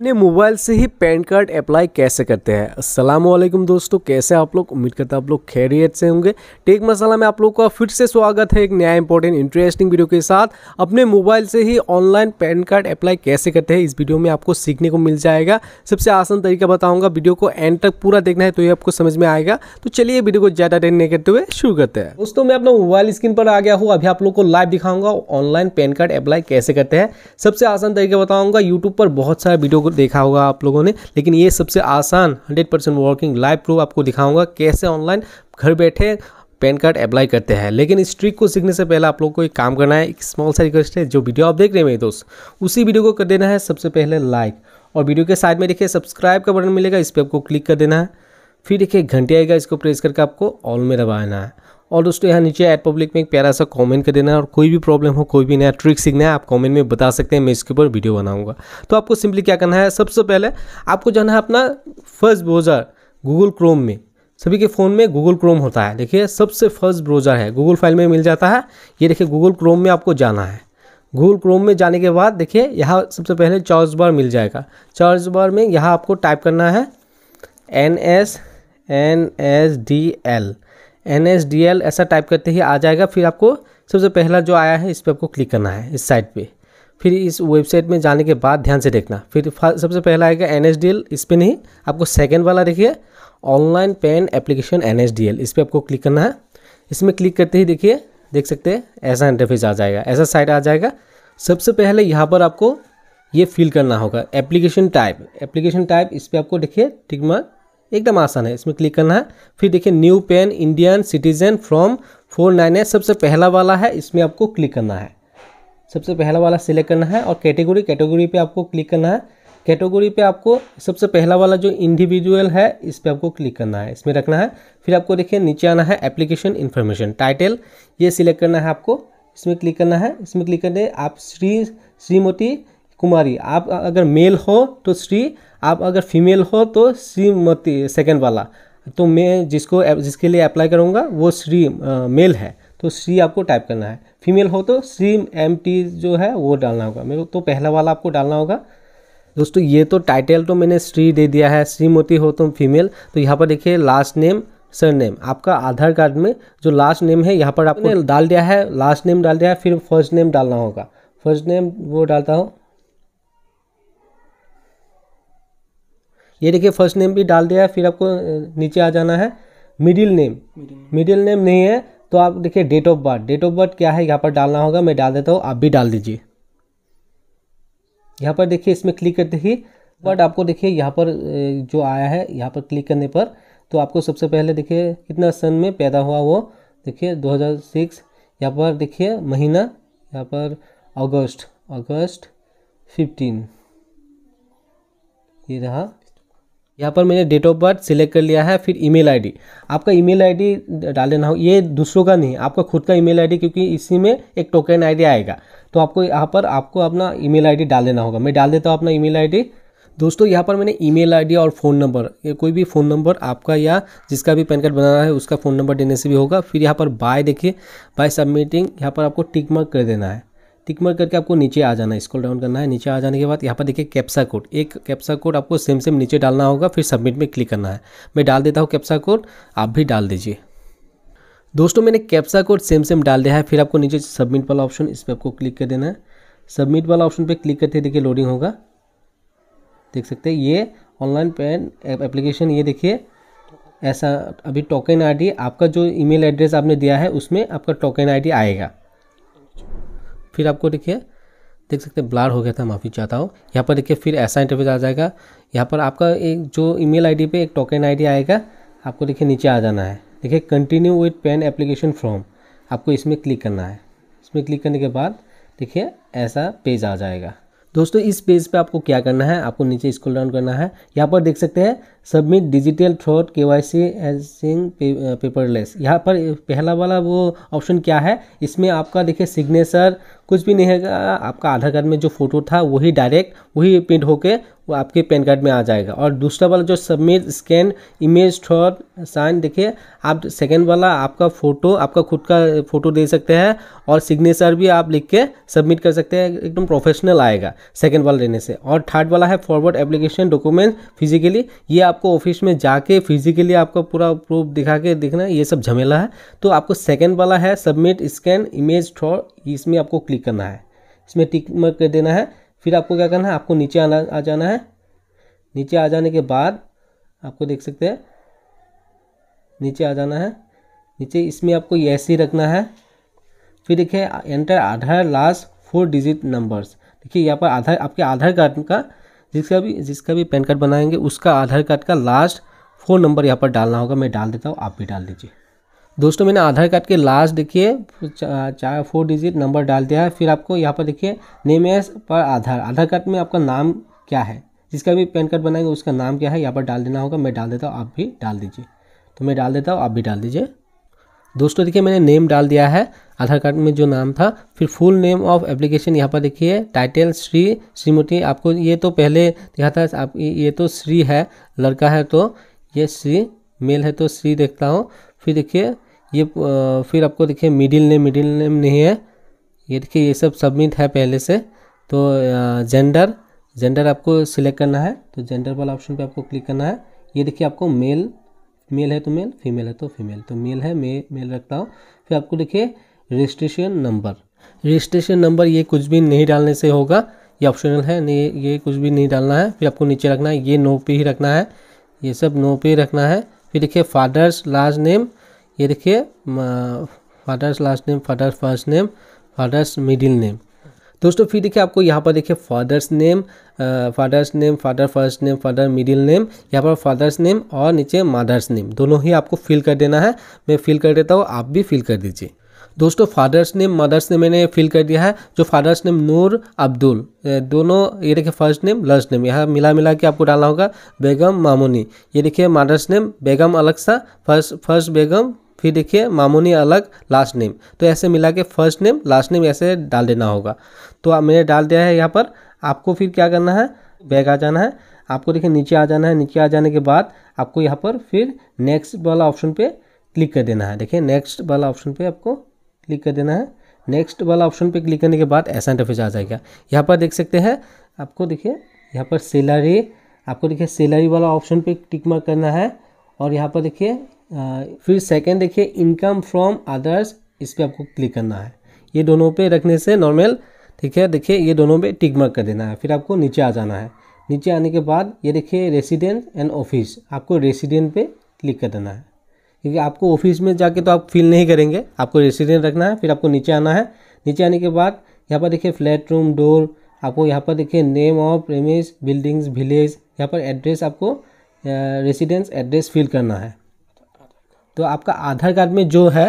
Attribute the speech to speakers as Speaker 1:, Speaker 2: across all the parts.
Speaker 1: अपने मोबाइल से ही pan card apply कैसे करते हैं अस्सलाम वालेकुम दोस्तों कैसे आप लोग उम्मीद करते हैं आप लोग खैरियत से होंगे टेक मसाला में आप लोग का फिर से स्वागत है एक नया इंपॉर्टेंट इंटरेस्टिंग वीडियो के साथ अपने मोबाइल से ही ऑनलाइन पैन कार्ड अप्लाई कैसे करते हैं इस वीडियो में आपको सीखने को मिल जाएगा सबसे आसान तरीका बताऊँगा वीडियो को एंड तक पूरा देखना है तो ये आपको समझ में आएगा तो चलिए वीडियो को ज़्यादा टेन नहीं करते हुए शुरू करते हैं दोस्तों मैं अपना मोबाइल स्क्रीन पर आ गया हूँ अभी आप लोग को लाइव दिखाऊंगा ऑनलाइन पैन कार्ड अप्लाई कैसे करते हैं सबसे आसान तरीका बताऊँगा यूट्यूब पर बहुत सारे वीडियो लोग देखा होगा आप लोगों ने लेकिन ये सबसे आसान 100 परसेंट वर्किंग लाइव प्रूफ आपको दिखाऊंगा कैसे ऑनलाइन घर बैठे पैन कार्ड अप्लाई करते हैं लेकिन इस ट्रिक को सीखने से पहले आप लोग को एक काम करना है एक स्मॉल सा रिक्वेस्ट है जो वीडियो आप देख रहे हैं मेरे दोस्त उसी वीडियो को कर देना है सबसे पहले लाइक और वीडियो के साइड में देखिए सब्सक्राइब का बटन मिलेगा इस पर आपको क्लिक कर देना है फिर देखिए घंटे आएगा इसको प्रेस करके आपको ऑल में दबाना है और दोस्तों यहाँ नीचे एट पब्लिक में एक प्यारा सा कमेंट कर देना है और कोई भी प्रॉब्लम हो कोई भी नया ट्रिक सीखना है आप कमेंट में बता सकते हैं मैं इसके ऊपर वीडियो बनाऊंगा तो आपको सिंपली क्या करना है सबसे सब पहले आपको जाना है अपना फर्स्ट ब्रोजर गूगल क्रोम में सभी के फ़ोन में गूगल क्रोम होता है देखिए सबसे फर्स्ट ब्रोजर है गूगल फाइल में मिल जाता है ये देखिए गूगल क्रोम में आपको जाना है गूगल क्रोम में जाने के बाद देखिए यहाँ सबसे पहले चार्ज बार मिल जाएगा चार्ज बार में यहाँ आपको टाइप करना है N S N S D L N S D L ऐसा टाइप करते ही आ जाएगा फिर आपको सबसे पहला जो आया है इस पर आपको क्लिक करना है इस साइट पे फिर इस वेबसाइट में जाने के बाद ध्यान से देखना फिर सबसे पहला आएगा एन एस डी एल इस पर नहीं आपको सेकेंड वाला देखिए online PAN application N S D L इस पर आपको क्लिक करना है इसमें क्लिक करते ही देखिए देख सकते हैं ऐसा इंटरफेस आ जाएगा ऐसा साइट आ जाएगा सबसे पहले यहाँ पर आपको ये फिल करना होगा एप्लीकेशन टाइप एप्लीकेशन टाइप इस पर आपको देखिए टिकमार्क एकदम आसान है इसमें क्लिक करना है फिर देखिए new PAN Indian citizen form four nine है सबसे पहला वाला है इसमें आपको क्लिक करना है सबसे पहला वाला सिलेक्ट करना है और कैटेगरी कैटेगरी पे आपको क्लिक करना है कैटेगरी पे आपको सबसे पहला वाला जो इंडिविजुअल है इस पर आपको क्लिक करना है इसमें रखना है फिर आपको देखिए नीचे आना है एप्लीकेशन इन्फॉर्मेशन टाइटल ये सिलेक्ट करना है आपको इसमें क्लिक करना है इसमें क्लिक करने आप श्री श्रीमती कुमारी आप अगर मेल हो तो श्री आप अगर फीमेल हो तो श्रीमती सेकेंड वाला तो मैं जिसको जिसके लिए अप्लाई करूँगा वो श्री मेल है तो श्री आपको टाइप करना है फीमेल हो तो श्री एम टी जो है वो डालना होगा मेरे को तो पहला वाला आपको डालना होगा दोस्तों ये तो टाइटल तो मैंने श्री दे दिया है श्रीमती हो तुम तो फीमेल तो यहाँ पर देखिए लास्ट नेम सर नेम आपका आधार कार्ड में जो लास्ट नेम है यहाँ पर आपने डाल दिया है लास्ट नेम डाल दिया है फिर फर्स्ट नेम डालना होगा फर्स्ट नेम वो डालता हूँ ये देखिए फर्स्ट नेम भी डाल दिया है फिर आपको नीचे आ जाना है मिडिल नेम मिडिल नेम नहीं है तो आप देखिए date of birth date of birth क्या है यहाँ पर डालना होगा मैं डाल देता हूँ आप भी डाल दीजिए यहाँ पर देखिए इसमें क्लिक करते ही बट आपको देखिए यहाँ पर जो आया है यहाँ पर क्लिक करने पर तो आपको सबसे पहले देखिए कितना सन में पैदा हुआ वो देखिए 2006 यहाँ पर देखिए महीना यहाँ पर अगस्त अगस्त 15 ये रहा यहाँ पर मैंने डेट ऑफ बर्थ सिलेक्ट कर लिया है फिर ईमेल आईडी आपका ईमेल आईडी डाल देना हो ये दूसरों का नहीं आपका खुद का ईमेल आईडी क्योंकि इसी में एक टोकन आईडी आएगा तो आपको यहाँ पर आपको अपना ईमेल आईडी डाल देना होगा मैं डाल देता हूँ अपना ईमेल आईडी दोस्तों यहाँ पर मैंने ईमेल आईडी और फ़ोन नंबर ये कोई भी फ़ोन नंबर आपका या जिसका भी पैन कार्ड बनाना है उसका फ़ोन नंबर देने से भी होगा फिर यहाँ पर बाय देखिए बाय सबमिटिंग यहाँ पर आपको टिक मार्क कर देना है टिक मार करके आपको नीचे आ जाना है स्क्रॉल डाउन करना है नीचे आ जाने के बाद यहाँ पर देखिए कैप्सा कोड एक कैप्सा कोड आपको सेम सेम नीचे डालना होगा फिर सबमिट में क्लिक करना है मैं डाल देता हूँ कैप्सा कोड आप भी डाल दीजिए दोस्तों मैंने कैप्सा कोड सेम सेम डाल दिया है फिर आपको नीचे सबमिट वाला ऑप्शन इस पर आपको क्लिक कर देना है सबमिट वाला ऑप्शन पर क्लिक करते देखिए लोडिंग होगा देख सकते हैं ये ऑनलाइन पेन एप्लीकेशन ये देखिए ऐसा अभी टोकन आईडी आपका जो ईमेल एड्रेस आपने दिया है उसमें आपका टोकन आईडी आएगा फिर आपको देखिए देख सकते हैं ब्लार हो गया था माफ़ी चाहता हूँ यहाँ पर देखिए फिर ऐसा इंटरव्यूज आ जाएगा यहाँ पर आपका एक जो ईमेल आईडी पे एक टोकन आईडी आएगा आपको देखिए नीचे आ जाना है देखिए continue with pan application form आपको इसमें क्लिक करना है इसमें क्लिक करने के बाद देखिए ऐसा पेज आ जाएगा दोस्तों इस पेज पे आपको क्या करना है आपको नीचे स्क्रॉल डाउन करना है यहाँ पर देख सकते हैं submit digital through K Y C एजिंग पेपरलेस यहाँ पर पहला वाला वो ऑप्शन क्या है इसमें आपका देखिए सिग्नेचर कुछ भी नहीं है आपका आधार कार्ड में जो फोटो था वही डायरेक्ट वही प्रिंट होके वो आपके पैन कार्ड में आ जाएगा और दूसरा वाला जो submit scan image through sign देखिए आप सेकेंड वाला आपका फ़ोटो आपका खुद का फ़ोटो दे सकते हैं और सिग्नेचर भी आप लिख के सबमिट कर सकते हैं एकदम प्रोफेशनल आएगा सेकेंड वाला लेने से और थर्ड वाला है फॉरवर्ड एप्लीकेशन डॉक्यूमेंट फिजिकली ये आपको ऑफिस में जाके फिजिकली आपको पूरा प्रूफ दिखा के दिखना ये सब झमेला है तो आपको सेकेंड वाला है सबमिट स्कैन इमेज थ्रॉ इसमें आपको क्लिक करना है इसमें टिक मार्क कर देना है फिर आपको क्या करना है आपको नीचे आना आ जाना है नीचे आ जाने के बाद आपको देख सकते हैं नीचे आ जाना है नीचे इसमें आपको ये ऐसे रखना है फिर देखिए enter Aadhaar last four digit numbers देखिए यहाँ पर आधार आपके आधार कार्ड का जिसका भी जिसका भी पैन कार्ड बनाएंगे उसका आधार कार्ड का लास्ट फोर नंबर यहाँ पर डालना होगा मैं डाल देता हूँ आप भी डाल दीजिए दोस्तों मैंने आधार कार्ड के लास्ट देखिए चार फोर डिजिट नंबर डाल दिया है फिर आपको यहाँ पर देखिए नेम एस पर आधार आधार कार्ड में आपका नाम क्या है जिसका भी पैन कार्ड बनाएंगे उसका नाम क्या है यहाँ पर डाल देना होगा मैं डाल देता हूँ आप भी डाल दीजिए तो मैं डाल देता हूँ आप भी डाल दीजिए दोस्तों देखिए मैंने नेम डाल दिया है आधार कार्ड में जो नाम था फिर फुल नेम ऑफ एप्लीकेशन यहाँ पर देखिए टाइटल श्री श्रीमती आपको ये तो पहले देखा था आप ये तो श्री है लड़का है तो ये श्री मेल है तो श्री देखता हूँ फिर देखिए ये फिर आपको देखिए मिडिल नेम मिडिल नेम नहीं है ये देखिए ये सब सबमिट है पहले से तो जेंडर जेंडर आपको सिलेक्ट करना है तो जेंडर वाला ऑप्शन पे आपको क्लिक करना है ये देखिए आपको मेल मेल है तो मेल फीमेल है तो फीमेल तो मेल है मे मेल रखता हूँ फिर आपको देखिए रजिस्ट्रेशन नंबर रजिस्ट्रेशन नंबर ये कुछ भी नहीं डालने से होगा ये ऑप्शनल है नहीं ये कुछ भी नहीं डालना है फिर आपको नीचे रखना है ये नो पे ही रखना है ये सब नो पे रखना है फिर देखिए फादर्स लास्ट नेम ये देखिए father's last name father's first name father's middle name दोस्तों फिर देखिए आपको यहाँ पर देखिए father's name father's name father first name father middle name यहाँ पर फादर्स नेम और नीचे मदर्स नेम दोनों ही आपको फिल कर देना है मैं फिल कर देता हूँ आप भी फिल कर दीजिए दोस्तों फादर्स नेम मदर्स नेम मैंने फिल कर दिया है जो फादर्स नेम नूर अब्दुल दोनों ये देखिए फर्स्ट नेम लास्ट नेम यहाँ मिला मिला के आपको डालना होगा बेगम मामूनी ये देखिए मदर्स नेम बेगम अलक्सा फर्स्ट फर्स्ट बेगम फिर देखिए मामूनी अलग लास्ट नेम तो ऐसे मिला के फर्स्ट नेम लास्ट नेम ऐसे डाल देना होगा तो मैंने डाल दिया है यहाँ पर आपको फिर क्या करना है बैग आ जाना है आपको देखिए नीचे आ जाना है नीचे आ जाने के बाद आपको यहाँ पर फिर नेक्स्ट वाला ऑप्शन पे क्लिक कर देना है देखिए नेक्स्ट वाला ऑप्शन पे आपको क्लिक कर देना है नेक्स्ट वाला ऑप्शन पे क्लिक करने के बाद ऐसा इंटरफेस आ जाएगा यहाँ पर देख सकते हैं आपको देखिए यहाँ पर सैलरी आपको देखिए सैलरी वाला ऑप्शन पे टिक मार्क करना है और यहाँ पर देखिए फिर सेकंड देखिए इनकम फ्रॉम अदर्स इस पर आपको क्लिक करना है ये दोनों पे रखने से नॉर्मल ठीक है देखिए ये दोनों पे टिक मार्क कर देना है फिर आपको नीचे आ जाना है नीचे आने के बाद ये देखिए रेसिडेंट एंड ऑफिस आपको रेसिडेंट पे क्लिक कर देना है क्योंकि आपको ऑफिस में जाके तो आप फिल नहीं करेंगे आपको रेसिडेंट रखना है फिर आपको नीचे आना है नीचे आने के बाद यहाँ पर देखिए फ्लैट रूम डोर आपको यहाँ पर देखिए name of premises buildings village यहाँ पर एड्रेस आपको रेसिडेंस एड्रेस फिल करना है तो आपका आधार कार्ड में जो है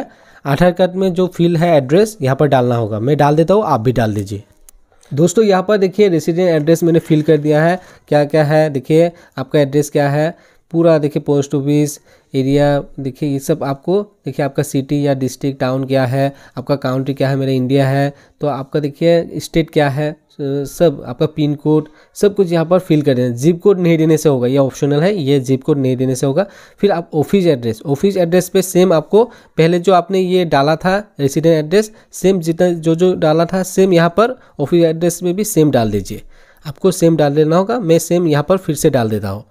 Speaker 1: आधार कार्ड में जो फील है एड्रेस यहाँ पर डालना होगा मैं डाल देता हूँ आप भी डाल दीजिए दोस्तों यहाँ पर देखिए रेसिडेंट एड्रेस मैंने फिल कर दिया है क्या क्या है देखिए आपका एड्रेस क्या है पूरा देखिए पोस्ट ऑफिस एरिया देखिए ये सब आपको देखिए आपका सिटी या डिस्ट्रिक्ट टाउन क्या है आपका काउंटी क्या है मेरा इंडिया है तो आपका देखिए स्टेट क्या है सब आपका पिन कोड सब कुछ यहाँ पर फिल कर देना जिप कोड नहीं देने से होगा ये ऑप्शनल है ये जिप कोड नहीं देने से होगा फिर आप ऑफिस एड्रेस ऑफिस एड्रेस पे सेम आपको पहले जो आपने ये डाला था रेसिडेंट एड्रेस सेम जितना जो जो डाला था सेम यहाँ पर ऑफिस एड्रेस में भी सेम डाल दीजिए आपको सेम डाल देना होगा मैं सेम यहाँ पर फिर से डाल देता हूँ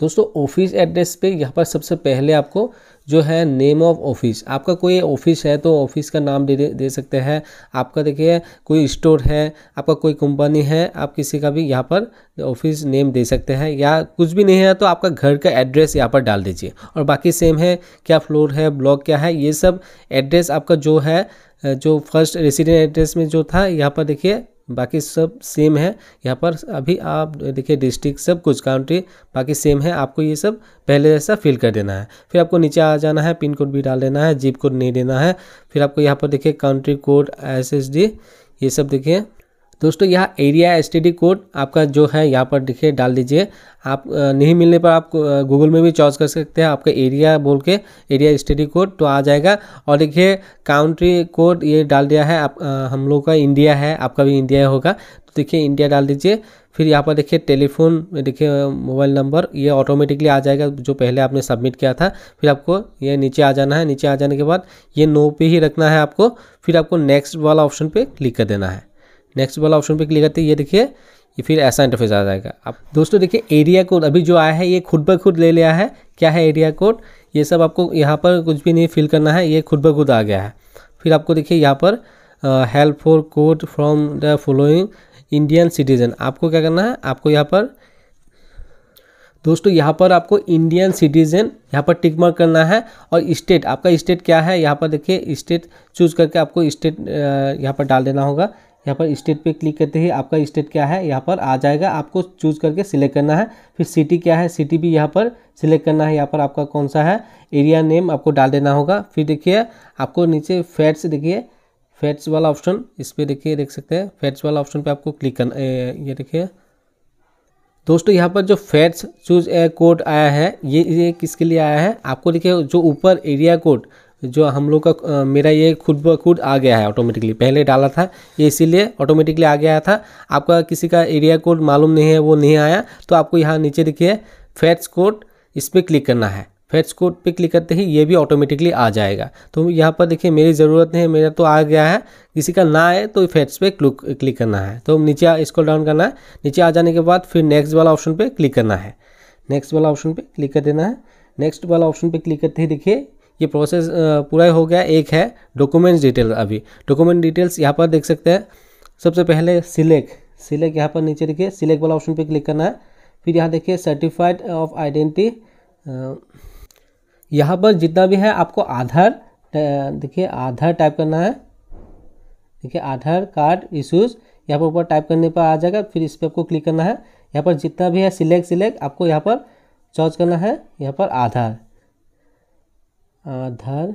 Speaker 1: दोस्तों ऑफिस एड्रेस पर यहाँ पर सबसे पहले आपको जो है नेम ऑफ ऑफिस आपका कोई ऑफिस है तो ऑफिस का नाम दे दे सकते हैं आपका देखिए कोई स्टोर है आपका कोई कंपनी है आप किसी का भी यहाँ पर ऑफिस नेम दे सकते हैं या कुछ भी नहीं है तो आपका घर का एड्रेस यहाँ पर डाल दीजिए और बाकी सेम है क्या फ्लोर है ब्लॉक क्या है ये सब एड्रेस आपका जो है जो फर्स्ट रेसिडेंट एड्रेस में जो था यहाँ पर देखिए बाकी सब सेम है यहाँ पर अभी आप देखिए डिस्ट्रिक्ट सब कुछ काउंटी बाकी सेम है आपको ये सब पहले जैसा फिल कर देना है फिर आपको नीचे आ जाना है पिन कोड भी डाल देना है जिप कोड नहीं देना है फिर आपको यहाँ पर देखिए काउंट्री कोड एस ये सब देखिए दोस्तों यहाँ एरिया एस कोड आपका जो है यहाँ पर देखिए डाल दीजिए आप नहीं मिलने पर आप गूगल में भी चॉइस कर सकते हैं आपका एरिया बोल के एरिया स्टडी कोड तो आ जाएगा और देखिए काउंट्री कोड ये डाल दिया है आप हम लोग का इंडिया है आपका भी इंडिया होगा तो देखिए इंडिया डाल दीजिए फिर यहाँ पर देखिए टेलीफोन देखिए मोबाइल नंबर ये ऑटोमेटिकली आ जाएगा जो पहले आपने सबमिट किया था फिर आपको ये नीचे आ जाना है नीचे आ जाने के बाद ये नो पे ही रखना है आपको फिर आपको नेक्स्ट वाला ऑप्शन पर क्लिक कर देना है नेक्स्ट वाला ऑप्शन पे क्लिक करते हैं ये देखिए ये फिर ऐसा इंटरफेस आ जाएगा अब दोस्तों देखिए एरिया कोड अभी जो आया है ये खुद ब खुद ले लिया है क्या है एरिया कोड ये सब आपको यहाँ पर कुछ भी नहीं फिल करना है ये खुद ब खुद आ गया है फिर आपको देखिए यहाँ पर help for code from the following Indian citizen आपको क्या करना है आपको यहाँ पर दोस्तों यहाँ पर आपको इंडियन सिटीजन यहाँ पर टिक मार्क करना है और स्टेट आपका स्टेट क्या है यहाँ पर देखिए स्टेट चूज करके आपको स्टेट यहाँ पर डाल देना होगा यहाँ पर स्टेट पे क्लिक करते ही आपका स्टेट क्या है यहाँ पर आ जाएगा आपको चूज करके सिलेक्ट करना है फिर सिटी क्या है सिटी भी यहाँ पर सिलेक्ट करना है यहाँ पर आपका कौन सा है एरिया नेम आपको डाल देना होगा फिर देखिए आपको नीचे फैट्स देखिए फैट्स वाला ऑप्शन इस पर देखिए देख सकते हैं फैट्स वाला ऑप्शन पर आपको क्लिक करना ये देखिए दोस्तों यहाँ पर जो फैट्स चूज ए कोड आया है ये ये किसके लिए आया है आपको देखिए जो ऊपर एरिया कोड जो हम लोग का मेरा ये खुद ब खुद आ गया है ऑटोमेटिकली पहले डाला था ये इसीलिए ऑटोमेटिकली आ गया था आपका किसी का एरिया कोड मालूम नहीं है वो नहीं आया तो आपको यहाँ नीचे देखिए फैट्स कोड इस पर क्लिक करना है फैट्स कोड पे क्लिक करते ही ये भी ऑटोमेटिकली आ जाएगा तो यहाँ पर देखिए मेरी ज़रूरत नहीं है मेरा तो आ गया है किसी का ना आए तो फैट्स पे क्लिक क्लिक करना है तो नीचे स्क्रॉल डाउन करना है नीचे आ जाने के बाद फिर नेक्स्ट वाला ऑप्शन पे क्लिक करना है नेक्स्ट वाला ऑप्शन पे क्लिक कर देना है नेक्स्ट वाला ऑप्शन पे क्लिक करते ही देखिए ये प्रोसेस पूरा हो गया एक है डॉक्यूमेंट्स डिटेल अभी डॉक्यूमेंट डिटेल्स यहाँ पर देख सकते हैं सबसे पहले सिलेक्ट सिलेक्ट यहाँ पर नीचे देखिए सिलेक्ट वाला ऑप्शन पे क्लिक करना है फिर यहाँ देखिए सर्टिफाइड ऑफ आइडेंटिटी यहाँ पर जितना भी है आपको आधार देखिए आधार टाइप करना है देखिए आधार कार्ड इशूज़ यहाँ पर ऊपर टाइप करने पर आ जाएगा फिर इस पर आपको क्लिक करना है यहाँ पर जितना भी है सिलेक्ट सिलेक्ट आपको यहाँ पर सर्च करना है यहाँ पर आधार आधार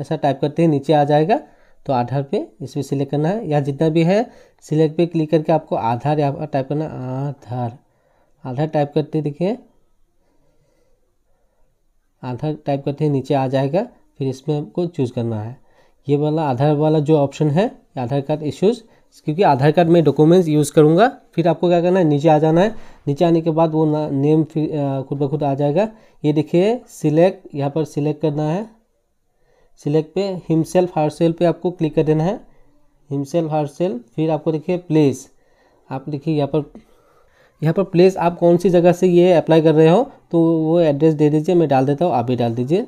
Speaker 1: ऐसा टाइप करते हैं नीचे आ जाएगा तो आधार पे इसमें सिलेक्ट करना है या जितना भी है सिलेक्ट पे क्लिक करके आपको आधार यहाँ पर टाइप करना आधार आधार टाइप करते देखिए आधार टाइप करते हैं नीचे आ जाएगा फिर इसमें आपको चूज़ करना है ये वाला आधार वाला जो ऑप्शन है आधार कार्ड इश्यूज़ क्योंकि आधार कार्ड में डॉक्यूमेंट्स यूज़ करूँगा फिर आपको क्या करना है नीचे आ जाना है नीचे आने के बाद वो ना, नेम फिर खुद ब खुद आ जाएगा ये देखिए सिलेक्ट यहाँ पर सिलेक्ट करना है सिलेक्ट पे हिमसेल्फ हार सेल पर आपको क्लिक कर देना है हिमसेल्फ हार सेल फिर आपको देखिए प्लेस आप देखिए यहाँ पर यहाँ पर प्लेस आप कौन सी जगह से ये अप्लाई कर रहे हो तो वो एड्रेस दे दीजिए मैं डाल देता हूँ आप भी डाल दीजिए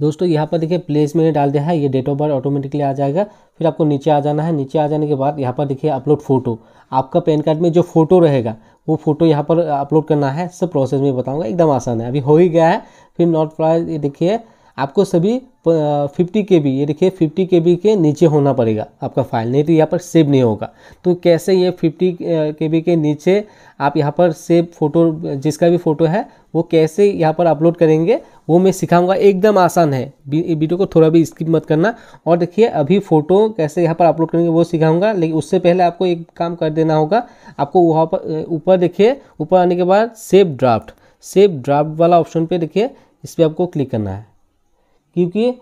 Speaker 1: दोस्तों यहाँ पर देखिए प्लेस मैंने डाल दिया है ये डेट ऑफ बर्थ ऑटोमेटिकली आ जाएगा फिर आपको नीचे आ जाना है नीचे आ जाने के बाद यहाँ पर देखिए अपलोड फोटो आपका पैन कार्ड में जो फोटो रहेगा वो फोटो यहाँ पर अपलोड करना है सब प्रोसेस में बताऊँगा एकदम आसान है अभी हो ही गया है फिर नॉट प्राइज ये देखिए आपको सभी फिफ्टी के बी ये देखिए फिफ्टी के बी के नीचे होना पड़ेगा आपका फाइल नहीं तो यहाँ पर सेव नहीं होगा तो कैसे ये फिफ्टी के बी के नीचे आप यहाँ पर सेव फोटो जिसका भी फोटो है वो कैसे यहाँ पर अपलोड करेंगे वो मैं सिखाऊंगा एकदम आसान है वीडियो को थोड़ा भी स्किप मत करना और देखिए अभी फ़ोटो कैसे यहाँ पर अपलोड करेंगे वो सिखाऊंगा लेकिन उससे पहले आपको एक काम कर देना होगा आपको वहाँ पर ऊपर देखिए ऊपर आने के बाद सेव ड्राफ्ट सेव ड्राफ्ट वाला ऑप्शन पे देखिए इस पर आपको क्लिक करना है क्योंकि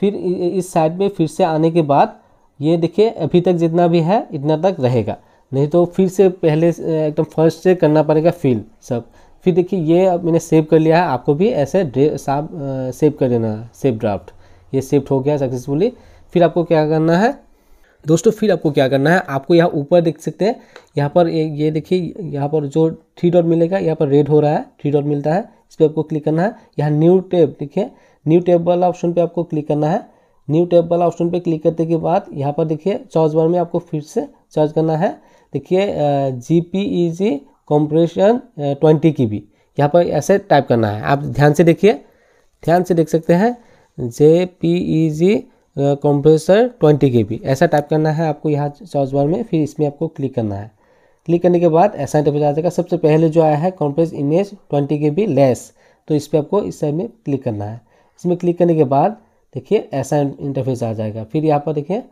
Speaker 1: फिर इस साइड में फिर से आने के बाद ये देखिए अभी तक जितना भी है इतना तक रहेगा नहीं तो फिर से पहले एकदम फर्स्ट से करना पड़ेगा फिल सब फिर देखिए ये मैंने सेव कर लिया है आपको भी ऐसे साब सेव कर देना है सेव ड्राफ्ट ये सेव्ड हो गया सक्सेसफुली फिर आपको क्या करना है दोस्तों फिर आपको क्या करना है आपको यहाँ ऊपर देख सकते हैं यहाँ पर ये देखिए यहाँ पर जो थ्री डॉट मिलेगा यहाँ पर रेड हो रहा है थ्री डॉट मिलता है इस पर आपको क्लिक करना है यहाँ न्यू टेप देखिए न्यू टैब वाला ऑप्शन पे आपको क्लिक करना है न्यू टैब वाला ऑप्शन पे क्लिक करने के बाद यहाँ पर देखिए चार्ज बार में आपको फिर से चार्ज करना है देखिए J P E G compression twenty की भी यहाँ पर ऐसे टाइप करना है आप ध्यान से देखिए ध्यान से देख सकते हैं J P E G compression twenty के भी ऐसा टाइप करना है आपको यहाँ चार्ज बार में फिर इसमें आपको क्लिक करना है क्लिक करने के बाद ऐसा टाइप आ जाएगा सबसे पहले जो आया है कॉम्प्रेस इमेज ट्वेंटी के भी लेस तो इस पर आपको इस साइड में क्लिक करना है इसमें क्लिक करने के बाद देखिए ऐसा इंटरफेस आ जाएगा फिर यहाँ पर देखिए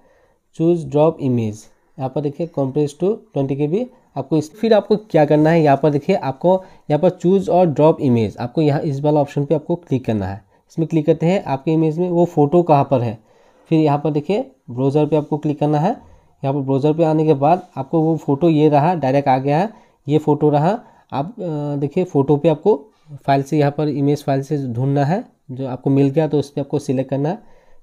Speaker 1: चूज ड्रॉप इमेज यहाँ पर देखिए compress to twenty K B आपको इस फिर आपको क्या करना है यहाँ पर देखिए आपको यहाँ पर चूज और ड्रॉप इमेज आपको यहाँ इस वाला ऑप्शन पे आपको क्लिक करना है इसमें क्लिक करते हैं आपके इमेज में वो फ़ोटो कहाँ पर है फिर यहाँ पर देखिए ब्राउज़र पे आपको क्लिक करना है यहाँ पर ब्राउज़र पे आने के बाद आपको वो फ़ोटो ये रहा डायरेक्ट आ गया है ये फ़ोटो रहा आप देखिए फ़ोटो पर आपको फाइल से यहाँ पर इमेज फाइल से ढूंढना है जो आपको मिल गया तो उस पर आपको सिलेक्ट करना है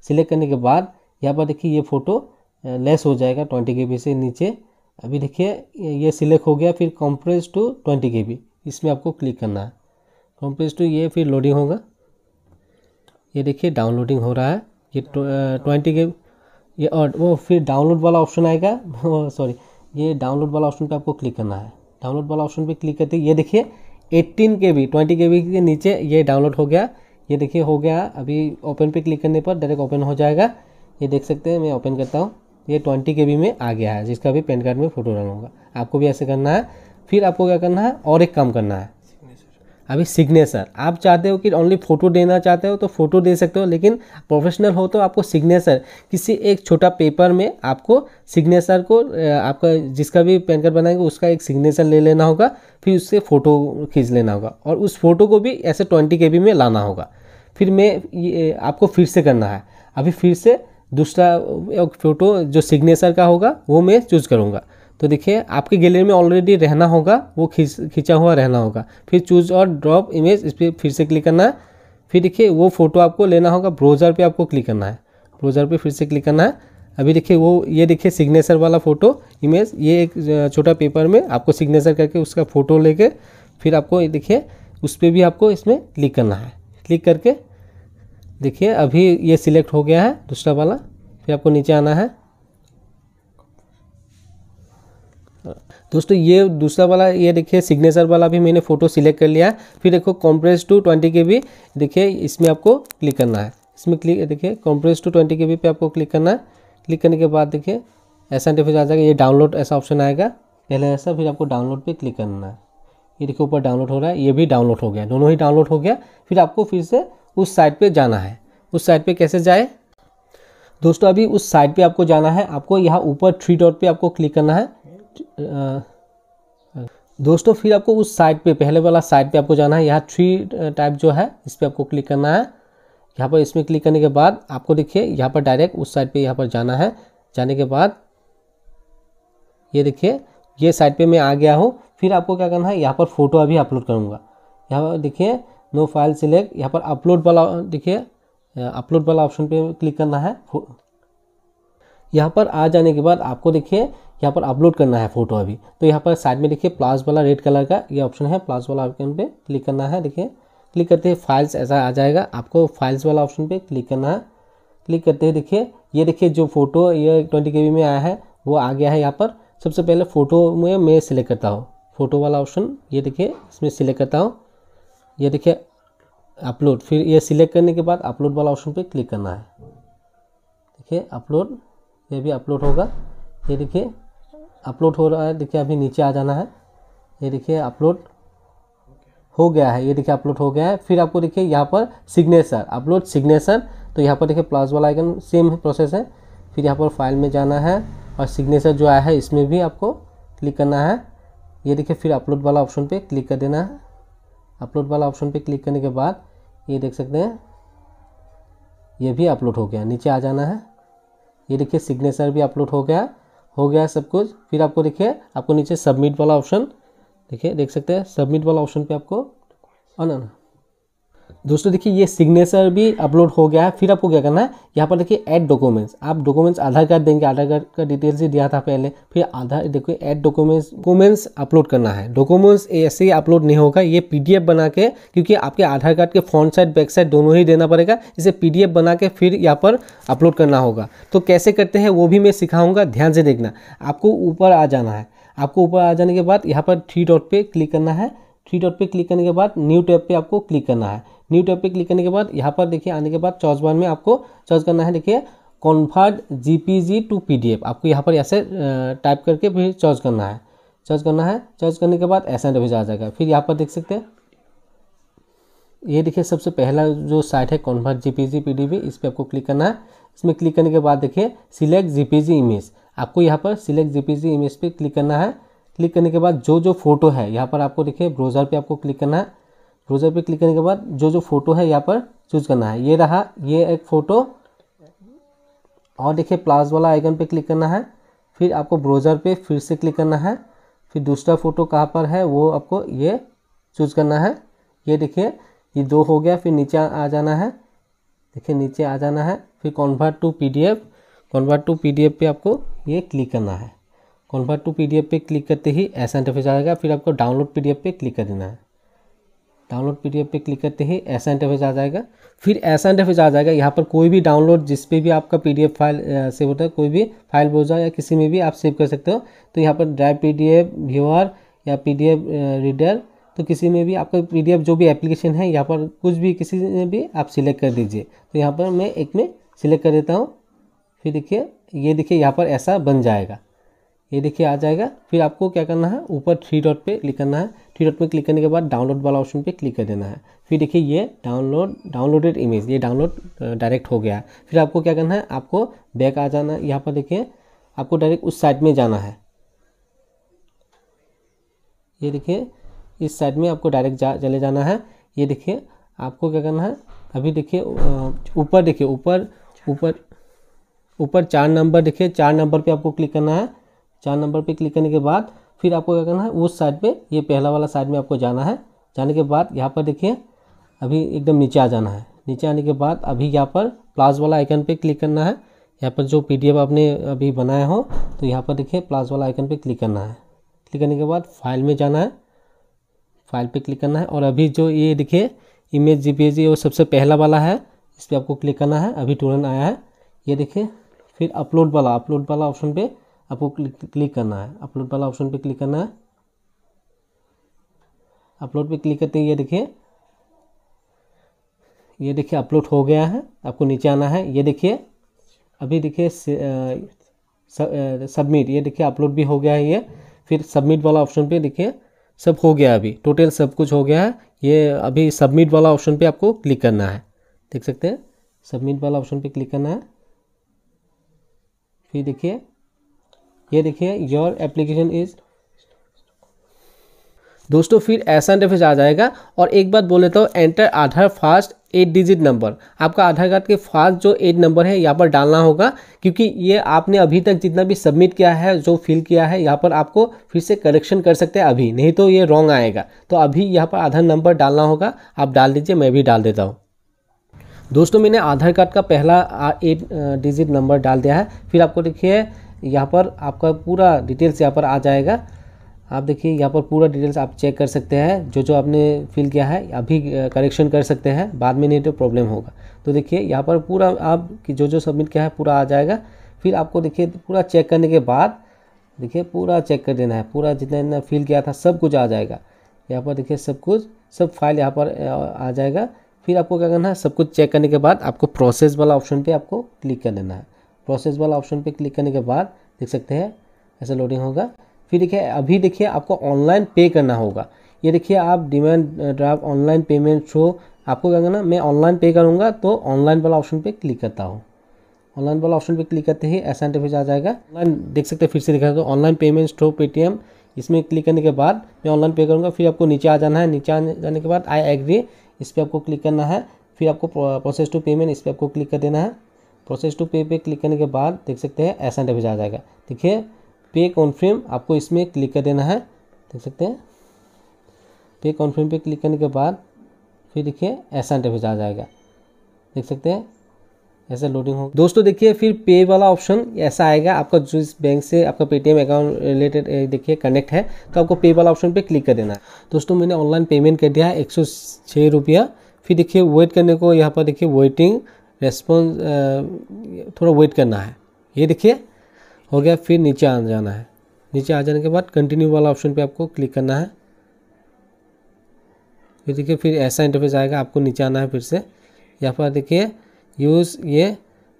Speaker 1: सिलेक्ट करने के बाद यहाँ पर देखिए ये फ़ोटो लेस हो जाएगा ट्वेंटी के से नीचे अभी देखिए ये सिलेक्ट हो गया फिर कॉम्प्रेस टू ट्वेंटी के इसमें आपको क्लिक करना है कॉम्प्रेस टू ये फिर लोडिंग होगा ये देखिए डाउनलोडिंग हो रहा है ये ट्वेंटी के ये और वो फिर डाउनलोड वाला ऑप्शन आएगा सॉरी ये डाउनलोड वाला ऑप्शन पे आपको क्लिक करना है डाउनलोड वाला ऑप्शन पे क्लिक करते ये देखिए एट्टीन के बी ट्वेंटी के बी के नीचे ये डाउनलोड हो गया ये देखिए हो गया अभी ओपन पे क्लिक करने पर डायरेक्ट ओपन हो जाएगा ये देख सकते हैं मैं ओपन करता हूँ ये ट्वेंटी के में आ गया है जिसका भी पैन कार्ड में फ़ोटो डालूंगा आपको भी ऐसे करना है फिर आपको क्या करना है और एक काम करना है अभी सिग्नेचर आप चाहते हो कि ओनली फ़ोटो देना चाहते हो तो फ़ोटो दे सकते हो लेकिन प्रोफेशनल हो तो आपको सिग्नेचर किसी एक छोटा पेपर में आपको सिग्नेचर को आपका जिसका भी पैन कार्ड बनाएंगे उसका एक सिग्नेचर ले लेना होगा फिर उससे फ़ोटो खींच लेना होगा और उस फ़ोटो को भी ऐसे ट्वेंटी के में लाना होगा फिर मैं ये आपको फिर से करना है अभी फिर से दूसरा फ़ोटो जो सिग्नेचर का होगा वो मैं चूज़ करूँगा तो देखिए आपकी गैलरी में ऑलरेडी रहना होगा वो खींच खींचा हुआ रहना होगा फिर चूज और ड्रॉप इमेज इस पर फिर से क्लिक करना है फिर देखिए वो फोटो आपको लेना होगा ब्राउज़र पे आपको क्लिक करना है ब्राउज़र पे फिर से क्लिक करना है अभी देखिए वो ये देखिए सिग्नेचर वाला फ़ोटो इमेज ये एक छोटा पेपर में आपको सिग्नेचर करके उसका फ़ोटो ले फिर आपको देखिए उस पर भी आपको इसमें क्लिक करना है क्लिक करके देखिए अभी ये सिलेक्ट हो गया है दूसरा वाला फिर आपको नीचे आना है दोस्तों ये दूसरा वाला ये देखिए सिग्नेचर वाला भी मैंने फ़ोटो सिलेक्ट कर लिया है फिर देखो कॉम्प्रेस टू ट्वेंटी के भी देखिए इसमें आपको क्लिक करना है इसमें क्लिक देखिए compress to twenty K B पे आपको क्लिक करना है क्लिक करने के बाद देखिए ऐसा इंटरफेस आ जाएगा ये डाउनलोड ऐसा ऑप्शन आएगा पहले ऐसा फिर आपको डाउनलोड पर क्लिक करना है ये देखिए ऊपर डाउनलोड हो रहा है ये भी डाउनलोड हो गया दोनों ही डाउनलोड हो गया फिर आपको फिर से उस साइट पर जाना है उस साइट पर कैसे जाए दोस्तों अभी उस साइट पर आपको जाना है आपको यहाँ ऊपर थ्री डॉट पर आपको क्लिक करना है दोस्तों फिर आपको उस साइट पे पहले वाला साइट पे आपको जाना है यहाँ थ्री टाइप जो है इस पर आपको क्लिक करना है यहाँ पर इसमें क्लिक करने के बाद आपको देखिए यहाँ पर डायरेक्ट उस साइट पे यहाँ पर जाना है जाने के बाद ये देखिए ये साइट पे मैं आ गया हूँ फिर आपको क्या करना है यहाँ पर फोटो अभी अपलोड करूँगा यहाँ पर देखिए नो फाइल सिलेक्ट यहाँ पर अपलोड वाला देखिए अपलोड वाला ऑप्शन पर क्लिक करना है यहाँ पर आ जाने के बाद आपको देखिए यहाँ पर अपलोड करना है फोटो अभी तो यहाँ पर साइड में देखिए प्लास वाला रेड कलर का ये ऑप्शन है प्लास वाला ऑप्शन पे क्लिक करना है देखिए क्लिक करते हैं फाइल्स ऐसा आ जाएगा आपको फाइल्स वाला ऑप्शन पे क्लिक करना है क्लिक करते हैं देखिए ये देखिए जो फोटो ये ट्वेंटी के में आया है वो आ गया है यहाँ पर सबसे पहले फ़ोटो में मैं सिलेक्ट करता हूँ फ़ोटो वाला ऑप्शन ये देखिए इसमें सिलेक्ट करता हूँ ये देखिए अपलोड फिर ये सिलेक्ट करने के बाद अपलोड वाला ऑप्शन पे क्लिक करना है देखिए अपलोड ये भी अपलोड होगा ये देखिए अपलोड हो रहा है देखिए अभी नीचे आ जाना है ये देखिए अपलोड हो गया है ये देखिए अपलोड हो गया है फिर आपको देखिए यहाँ पर सिग्नेचर अपलोड सिग्नेचर तो यहाँ पर देखिए प्लस वाला आइकन सेम प्रोसेस है फिर यहाँ पर फाइल में जाना है और सिग्नेचर जो आया है इसमें भी आपको क्लिक करना है ये देखिए फिर अपलोड वाला ऑप्शन पे क्लिक कर देना है अपलोड वाला ऑप्शन पे क्लिक करने के बाद ये देख सकते हैं ये भी अपलोड हो गया नीचे आ जाना है ये देखिए सिग्नेचर भी अपलोड हो गया हो गया सब कुछ फिर आपको देखिए आपको नीचे सबमिट वाला ऑप्शन देखिए देख सकते हैं सबमिट वाला ऑप्शन पे आपको ना दोस्तों देखिए ये सिग्नेचर भी अपलोड हो गया है फिर आपको क्या करना है यहाँ पर देखिए ऐड डॉक्यूमेंट्स आप डॉक्यूमेंट्स आधार कार्ड देंगे आधार कार्ड का डिटेल्स ही दिया था पहले फिर आधार देखिए ऐड डॉक्यूमेंट्स डॉक्यूमेंट्स अपलोड करना है डॉक्यूमेंट्स ऐसे ही अपलोड नहीं होगा ये एफ बना के क्योंकि आपके आधार कार्ड के फ्रंट साइड बैक साइड दोनों ही देना पड़ेगा इसे पी बना के फिर यहाँ पर अपलोड करना होगा तो कैसे करते हैं वो भी मैं सिखाऊँगा ध्यान से देखना आपको ऊपर आ जाना है आपको ऊपर आ जाने के बाद यहाँ पर थ्री डॉट पर क्लिक करना है थ्री डॉट पे क्लिक करने के बाद न्यू टैब पर आपको क्लिक करना है न्यू टॉपिक लिखने के बाद यहाँ पर देखिए आने के बाद चॉइस बार में आपको चॉइस करना है देखिए कन्वर्ट जीपीजी टू पीडीएफ आपको यहाँ पर ऐसे टाइप करके फिर चॉइस करना है चॉइस करना है चॉइस करने के बाद ऐसा एंड आ जाएगा फिर यहाँ पर देख सकते हैं ये देखिए सबसे पहला जो साइट है कॉन्वर्ट जीपीजी पीडीबी इस पर आपको क्लिक करना है इसमें क्लिक करने के बाद देखिए सिलेक्ट जीपीजी इमेज आपको यहाँ पर सिलेक्ट जीपीजी इमेज पे क्लिक करना है क्लिक करने के बाद जो जो फोटो है यहाँ पर आपको देखिए ब्राउज़र पे आपको क्लिक करना है ब्रोज़र पे क्लिक करने के बाद जो जो फ़ोटो है यहाँ पर चूज करना है ये रहा ये एक फ़ोटो और देखिए प्लास वाला आइकन पे क्लिक करना है फिर आपको ब्रोज़र पे फिर से क्लिक करना है फिर दूसरा फ़ोटो कहाँ पर है वो आपको ये चूज करना है ये देखिए ये दो हो गया फिर नीचे आ जाना है देखिए नीचे आ जाना है फिर convert to P convert to PDF पे आपको ये क्लिक करना है कन्वर्ट टू पीडीएफ पे क्लिक करते ही ऐसा इंटरफेस जाएगा फिर आपको डाउनलोड पीडीएफ पे क्लिक कर देना है डाउनलोड पी पे क्लिक करते ही ऐसा इंटरफेस आ जाएगा फिर ऐसा इंटरफेस आ जाएगा यहाँ पर कोई भी डाउनलोड जिस पे भी आपका पीडीएफ फाइल सेव होता है कोई भी फाइल ब्राउजर या किसी में भी आप सेव कर सकते हो तो यहाँ पर ड्राइव पीडीएफ व्यूअर या पीडीएफ रीडर तो किसी में भी आपका पीडीएफ जो भी एप्लीकेशन है यहाँ पर कुछ भी किसी में भी आप सिलेक्ट कर दीजिए तो यहाँ पर मैं एक में सिलेक्ट कर देता हूँ फिर देखिए ये देखिए यहाँ पर ऐसा बन जाएगा ये देखिए आ जाएगा फिर आपको क्या करना है ऊपर थ्री डॉट पे क्लिक करना है थ्री डॉट पे क्लिक करने के बाद डाउनलोड वाला ऑप्शन पे क्लिक कर देना है फिर देखिए ये डाउनलोड डाउनलोडेड इमेज ये डाउनलोड डायरेक्ट हो गया है फिर आपको क्या करना है आपको बैक आ जाना है यहाँ पर देखिए आपको डायरेक्ट उस साइड में जाना है ये देखिए इस साइड में आपको डायरेक्ट जा चले जाना है ये देखिए आपको क्या करना है अभी देखिए ऊपर देखिए ऊपर ऊपर ऊपर चार नंबर देखिए चार नंबर पे आपको क्लिक करना है चार नंबर पे क्लिक करने के बाद फिर आपको क्या करना है उस साइड पे ये पहला वाला साइड में आपको जाना है जाने के बाद यहाँ पर देखिए अभी एकदम नीचे आ जाना है नीचे आने के बाद अभी यहाँ पर प्लाज वाला आइकन पे क्लिक करना है यहाँ पर जो पी आपने अभी बनाया हो तो यहाँ पर देखिए प्लाज वाला आइकन पर क्लिक करना है क्लिक करने के बाद फाइल में जाना है फाइल पे क्लिक करना है और अभी जो ये देखिए इमेज जी पी ये सबसे पहला वाला है इस पर आपको क्लिक करना है अभी तुरंत आया है ये देखिए फिर अपलोड वाला अपलोड वाला ऑप्शन पे आपको क्लिक क्लिक करना है अपलोड वाला ऑप्शन पे क्लिक करना है अपलोड पे क्लिक करते हैं ये देखिए ये देखिए अपलोड हो गया है आपको नीचे आना है ये देखिए अभी देखिए सबमिट ये देखिए अपलोड भी हो गया है ये फिर सबमिट वाला ऑप्शन पे देखिए सब हो गया अभी टोटल सब कुछ हो गया है ये अभी सबमिट वाला ऑप्शन पे आपको क्लिक करना है देख सकते हैं सबमिट वाला ऑप्शन पे क्लिक करना है फिर देखिए ये देखिए योर एप्लीकेशन इज़ दोस्तों फिर ऐसा इंटरफेस आ जाएगा और एक बात बोल लेता हूँ enter Aadhaar first eight digit number आपका आधार कार्ड के फास्ट जो एट नंबर है यहाँ पर डालना होगा क्योंकि ये आपने अभी तक जितना भी सबमिट किया है जो फिल किया है यहाँ पर आपको फिर से करेक्शन कर सकते हैं अभी नहीं तो ये रॉन्ग आएगा तो अभी यहाँ पर आधार नंबर डालना होगा आप डाल दीजिए मैं भी डाल देता हूँ दोस्तों मैंने आधार कार्ड का पहला एट डिजिट नंबर डाल दिया है फिर आपको देखिए यहाँ पर आपका पूरा डिटेल्स यहाँ पर आ जाएगा आप देखिए यहाँ पर पूरा डिटेल्स आप चेक कर सकते हैं जो जो आपने फिल किया है अभी करेक्शन कर सकते हैं बाद में नहीं तो प्रॉब्लम होगा तो देखिए यहाँ पर पूरा आप कि जो जो सबमिट किया है पूरा आ जाएगा फिर आपको देखिए पूरा चेक करने के बाद देखिए पूरा चेक कर देना है पूरा जितना जितना फिल किया था सब कुछ आ जाएगा यहाँ पर देखिए सब कुछ सब फाइल यहाँ पर आ जाएगा फिर आपको क्या करना है सब कुछ चेक करने के बाद आपको प्रोसेस वाला ऑप्शन पर आपको क्लिक कर लेना है प्रोसेस वाला ऑप्शन पे क्लिक करने के बाद देख सकते हैं ऐसा लोडिंग होगा फिर देखिए अभी देखिए आपको ऑनलाइन पे करना होगा ये देखिए आप demand draft online payment show आपको क्या करना मैं ऑनलाइन तो पे करूँगा तो ऑनलाइन वाला ऑप्शन पर क्लिक करता हूँ ऑनलाइन वाला ऑप्शन पर क्लिक करते ही ऐसा इंटरफेस आ जाएगा ऑनलाइन देख सकते हैं फिर से देखा ऑनलाइन पेमेंट शो पेटीएम इसमें क्लिक करने के बाद मैं ऑनलाइन पे करूँगा फिर आपको नीचे आ जाना है नीचे आने जाने के बाद आई एग्री इस पर आपको क्लिक करना है फिर आपको प्रोसेस टू पेमेंट इस पर आपको क्लिक कर देना है प्रोसेस टू पे पे क्लिक करने के बाद देख सकते हैं ऐसा इंटरफेस आ जाएगा देखिए पे कॉन्फ्रेम आपको इसमें क्लिक कर देना है देख सकते हैं पे कॉन्फ्रेम पे क्लिक करने के बाद फिर देखिए ऐसा इंटरफेस आ जाएगा देख सकते हैं ऐसा लोडिंग हो दोस्तों देखिए फिर पे वाला ऑप्शन ऐसा आएगा आपका जो इस बैंक से आपका पेटीएम अकाउंट रिलेटेड देखिए कनेक्ट है तो आपको पे वाला ऑप्शन पे क्लिक कर देना है दोस्तों मैंने ऑनलाइन पेमेंट कर दिया है एक सौ छः रुपया फिर देखिए वेट करने को यहाँ पर देखिए वेटिंग रेस्पॉन्स uh, थोड़ा वेट करना है ये देखिए हो गया फिर नीचे आ जाना है नीचे आ जाने के बाद कंटिन्यू वाला ऑप्शन पे आपको क्लिक करना है फिर देखिए फिर ऐसा इंटरफेस आएगा आपको नीचे आना है फिर से या फिर देखिए यूज़ ये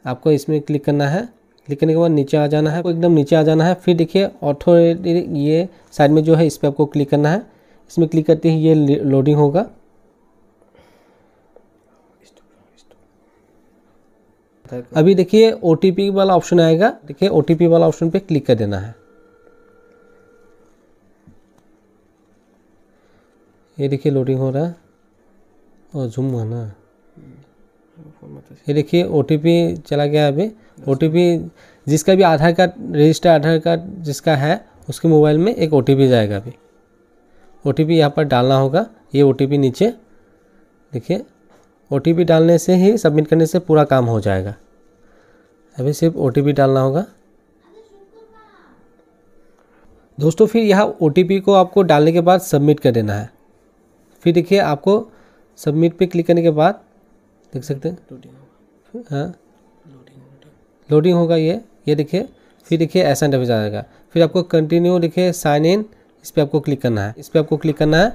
Speaker 1: आपको इसमें क्लिक करना है क्लिक करने के बाद नीचे आ जाना है एकदम नीचे आ जाना है फिर देखिए ऑथो ये साइड में जो है इस पर आपको क्लिक करना है इसमें क्लिक करते ही ये लोडिंग होगा जाता है अभी देखिए ओ वाला ऑप्शन आएगा देखिए ओ वाला ऑप्शन पे क्लिक कर देना है ये देखिए लोडिंग हो रहा है और जूम हुआ ना हम्म, ये देखिए ओ चला गया अभी ओ जिसका भी Aadhaar card register Aadhaar card जिसका है उसके मोबाइल में एक ओ जाएगा अभी ओ टी यहाँ पर डालना होगा ये ओ नीचे देखिए ओ डालने से ही सबमिट करने से पूरा काम हो जाएगा अभी सिर्फ ओ डालना होगा दोस्तों फिर यहाँ ओ को आपको डालने के बाद सबमिट कर देना है फिर देखिए आपको सबमिट पे क्लिक करने के बाद देख सकते हैं हाँ लोडिंग होगा ये ये देखिए फिर देखिए ऐसा इंटरफेस आ जाएगा फिर आपको कंटिन्यू देखिए साइन इन इस पर आपको क्लिक करना है इस पर आपको क्लिक करना है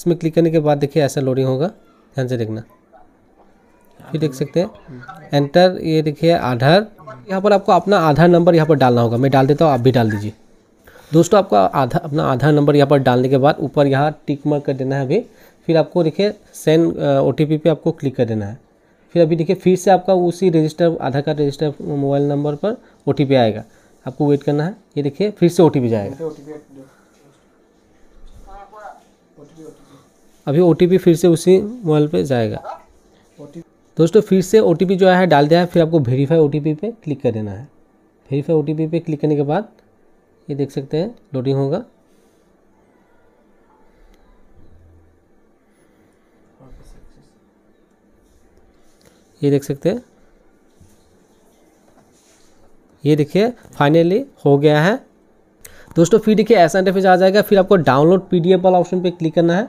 Speaker 1: इसमें क्लिक करने के बाद देखिए ऐसा लोडिंग होगा ध्यान से देखना फिर देख सकते हैं एंटर ये देखिए आधार यहाँ पर आपको अपना आधार नंबर यहाँ पर डालना होगा मैं डाल देता हूँ आप भी डाल दीजिए दोस्तों आपको आधार अपना आधार नंबर यहाँ पर डालने के बाद ऊपर यहाँ टिक मार कर देना है अभी फिर आपको देखिए सेंड ओ टी पे आपको क्लिक कर देना है फिर अभी देखिए फिर से आपका उसी register Aadhaar card register mobile number पर ओ आएगा आपको वेट करना है ये देखिए फिर से ओ जाएगा अभी ओ फिर से उसी मोबाइल पर जाएगा दोस्तों फिर से ओ जो है डाल दिया है फिर आपको वेरीफाई ओ पे क्लिक कर देना है वेरीफाई ओ पे क्लिक करने के बाद ये देख सकते हैं लोडिंग होगा ये देख सकते हैं ये देखिए फाइनली हो गया है दोस्तों फिर देखिए ऐसा इंटरफेस आ जाएगा फिर आपको डाउनलोड पीडीएफ वाला ऑप्शन पे क्लिक करना है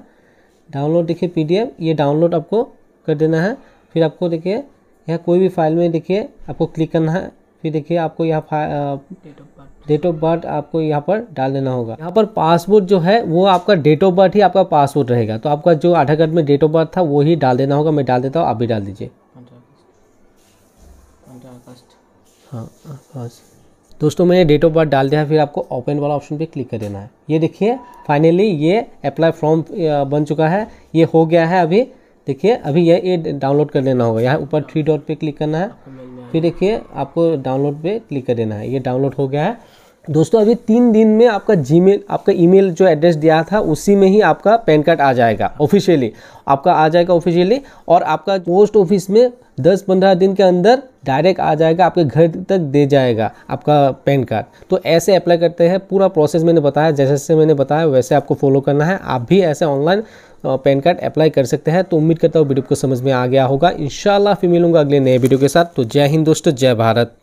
Speaker 1: डाउनलोड देखिए पीडीएफ ये डाउनलोड आपको कर देना है फिर आपको देखिए यह कोई भी फाइल में देखिए आपको क्लिक करना है फिर देखिए आपको यहाँ डेट ऑफ बर्थ आपको यहाँ पर डाल देना होगा यहाँ पर पासपोर्ट जो है वो आपका डेट ऑफ बर्थ ही आपका पासपोर्ट रहेगा तो आपका जो आधार कार्ड में डेट ऑफ बर्थ था वो ही डाल देना होगा मैं डाल देता हूँ आप भी डाल दीजिए हाँ हाँ दोस्तों मैंने डेट ऑफ बर्थ डाल दिया है फिर आपको ओपन वाला ऑप्शन पे क्लिक कर देना है ये देखिए फाइनली ये अप्लाई फॉर्म बन चुका है ये हो गया है अभी देखिए अभी ये ये डाउनलोड कर लेना होगा यहाँ ऊपर थ्री डॉट पे क्लिक करना है फिर देखिए आपको डाउनलोड पे क्लिक कर देना है ये डाउनलोड हो गया है दोस्तों अभी तीन दिन में आपका जी आपका ईमेल जो एड्रेस दिया था उसी में ही आपका पैन कार्ड आ जाएगा ऑफिशियली आपका आ जाएगा ऑफिशियली और आपका पोस्ट ऑफिस में 10-15 दिन के अंदर डायरेक्ट आ जाएगा आपके घर तक दे जाएगा आपका पैन कार्ड तो ऐसे अप्लाई करते हैं पूरा प्रोसेस मैंने बताया जैसे जैसे मैंने बताया वैसे आपको फॉलो करना है आप भी ऐसे ऑनलाइन पैन कार्ड अप्लाई कर सकते हैं तो उम्मीद करता हूँ वीडियो को समझ में आ गया होगा इन फिर मिलूंगा अगले नए वीडियो के साथ तो जय हिंद दोस्तों जय भारत